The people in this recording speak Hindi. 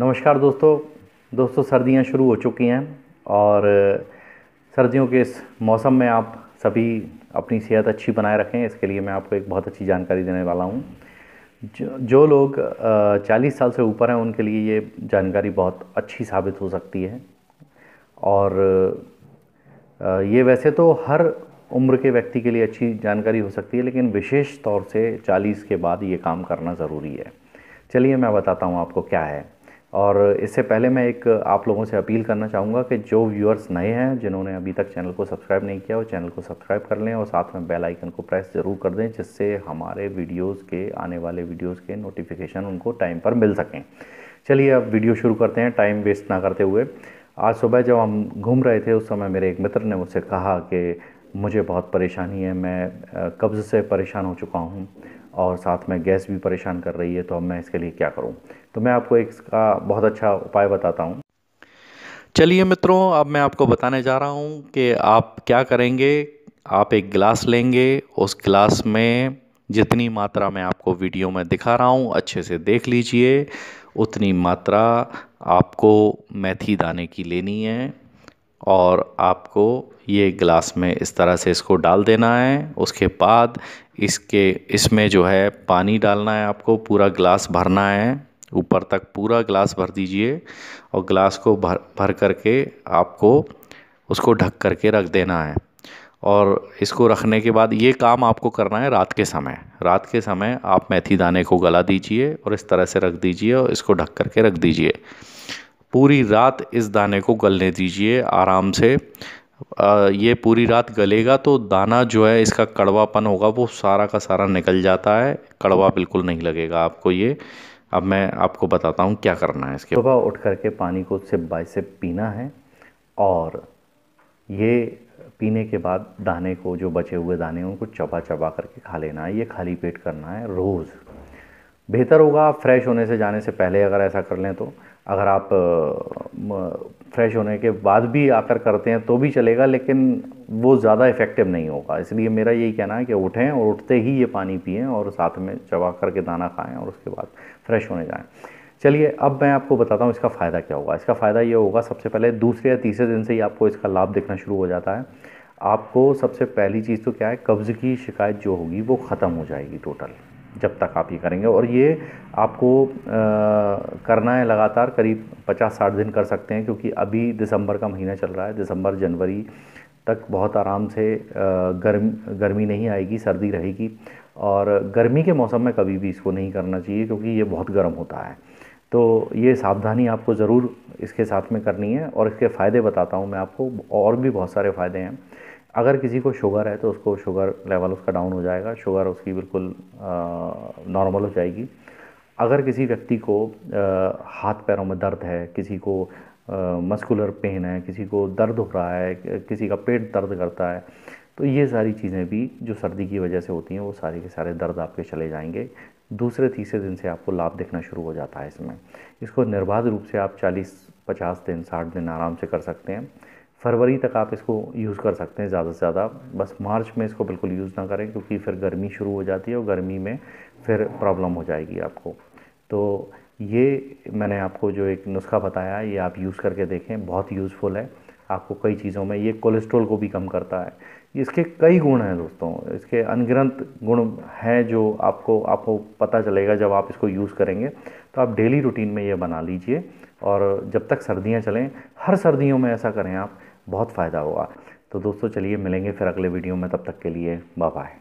नमस्कार दोस्तों दोस्तों सर्दियां शुरू हो चुकी हैं और सर्दियों के इस मौसम में आप सभी अपनी सेहत अच्छी बनाए रखें इसके लिए मैं आपको एक बहुत अच्छी जानकारी देने वाला हूँ जो, जो लोग चालीस साल से ऊपर हैं उनके लिए ये जानकारी बहुत अच्छी साबित हो सकती है और ये वैसे तो हर उम्र के व्यक्ति के लिए अच्छी जानकारी हो सकती है लेकिन विशेष तौर से चालीस के बाद ये काम करना ज़रूरी है चलिए मैं बताता हूँ आपको क्या है और इससे पहले मैं एक आप लोगों से अपील करना चाहूँगा कि जो व्यूअर्स नए हैं जिन्होंने अभी तक चैनल को सब्सक्राइब नहीं किया वो चैनल को सब्सक्राइब कर लें और साथ में बेल आइकन को प्रेस ज़रूर कर दें जिससे हमारे वीडियोस के आने वाले वीडियोस के नोटिफिकेशन उनको टाइम पर मिल सकें चलिए अब वीडियो शुरू करते हैं टाइम वेस्ट ना करते हुए आज सुबह जब हम घूम रहे थे उस समय मेरे एक मित्र ने मुझसे कहा कि मुझे बहुत परेशानी है मैं कब्ज़ से परेशान हो चुका हूँ और साथ में गैस भी परेशान कर रही है तो अब मैं इसके लिए क्या करूँ तो मैं आपको इसका बहुत अच्छा उपाय बताता हूँ चलिए मित्रों अब मैं आपको बताने जा रहा हूँ कि आप क्या करेंगे आप एक गिलास लेंगे उस गिलास में जितनी मात्रा मैं आपको वीडियो में दिखा रहा हूँ अच्छे से देख लीजिए उतनी मात्रा आपको मेथी दाने की लेनी है और आपको ये ग्लास में इस तरह से इसको डाल देना है उसके बाद इसके इसमें जो है पानी डालना है आपको पूरा ग्लास भरना है ऊपर तक पूरा ग्लास भर दीजिए और ग्लास को भर भर करके आपको उसको ढक करके रख देना है और इसको रखने के बाद ये काम आपको करना है रात के समय रात के समय आप मेथी दाने को गला दीजिए और इस तरह से रख दीजिए और इसको ढक करके रख दीजिए पूरी रात इस दाने को गलने दीजिए आराम से ये पूरी रात गलेगा तो दाना जो है इसका कड़वापन होगा वो सारा का सारा निकल जाता है कड़वा बिल्कुल नहीं लगेगा आपको ये अब मैं आपको बताता हूँ क्या करना है इसके सुबह उठ करके पानी को सिप बाय सिप पीना है और ये पीने के बाद दाने को जो बचे हुए दाने हैं उनको चबा चबा करके खा लेना है ये खाली पेट करना है रोज़ बेहतर होगा फ्रेश होने से जाने से पहले अगर ऐसा कर लें तो अगर आप फ्रेश होने के बाद भी आकर करते हैं तो भी चलेगा लेकिन वो ज़्यादा इफ़ेक्टिव नहीं होगा इसलिए मेरा यही कहना है कि उठें और उठते ही ये पानी पिएँ और साथ में चबा करके दाना खाएँ और उसके बाद फ्रेश होने जाएँ चलिए अब मैं आपको बताता हूँ इसका फ़ायदा क्या होगा इसका फ़ायदा ये होगा सबसे पहले दूसरे या तीसरे दिन से ही आपको इसका लाभ दिखना शुरू हो जाता है आपको सबसे पहली चीज़ तो क्या है कब्ज़ की शिकायत जो होगी वो ख़त्म हो जाएगी टोटल जब तक आप ये करेंगे और ये आपको आ, करना है लगातार करीब 50-60 दिन कर सकते हैं क्योंकि अभी दिसंबर का महीना चल रहा है दिसंबर जनवरी तक बहुत आराम से गर्म गर्मी नहीं आएगी सर्दी रहेगी और गर्मी के मौसम में कभी भी इसको नहीं करना चाहिए क्योंकि ये बहुत गर्म होता है तो ये सावधानी आपको ज़रूर इसके साथ में करनी है और इसके फ़ायदे बताता हूँ मैं आपको और भी बहुत सारे फ़ायदे हैं अगर किसी को शुगर है तो उसको शुगर लेवल उसका डाउन हो जाएगा शुगर उसकी बिल्कुल नॉर्मल हो जाएगी अगर किसी व्यक्ति को आ, हाथ पैरों में दर्द है किसी को मस्कुलर पेन है किसी को दर्द हो रहा है किसी का पेट दर्द करता है तो ये सारी चीज़ें भी जो सर्दी की वजह से होती हैं वो सारे के सारे दर्द आपके चले जाएंगे दूसरे तीसरे दिन से आपको लाभ देखना शुरू हो जाता है इसमें इसको निर्बाध रूप से आप 40 50 दिन 60 दिन आराम से कर सकते हैं फरवरी तक आप इसको यूज़ कर सकते हैं ज़्यादा से ज़्यादा बस मार्च में इसको बिल्कुल यूज़ ना करें क्योंकि फिर गर्मी शुरू हो जाती है और गर्मी में फिर प्रॉब्लम हो जाएगी आपको तो ये मैंने आपको जो एक नुस्खा बताया ये आप यूज़ करके देखें बहुत यूज़फुल है आपको कई चीज़ों में ये कोलेस्ट्रोल को भी कम करता है इसके कई गुण हैं दोस्तों इसके अनगिनत गुण हैं जो आपको आपको पता चलेगा जब आप इसको यूज़ करेंगे तो आप डेली रूटीन में ये बना लीजिए और जब तक सर्दियाँ चलें हर सर्दियों में ऐसा करें आप बहुत फ़ायदा होगा तो दोस्तों चलिए मिलेंगे फिर अगले वीडियो में तब तक के लिए बाय